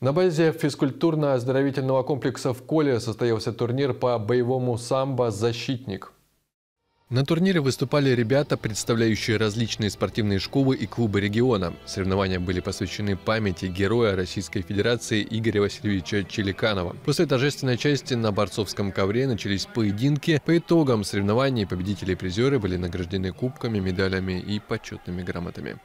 На базе физкультурно-оздоровительного комплекса в Коле состоялся турнир по боевому самбо «Защитник». На турнире выступали ребята, представляющие различные спортивные школы и клубы региона. Соревнования были посвящены памяти героя Российской Федерации Игоря Васильевича Челиканова. После торжественной части на борцовском ковре начались поединки. По итогам соревнований победители и призеры были награждены кубками, медалями и почетными грамотами.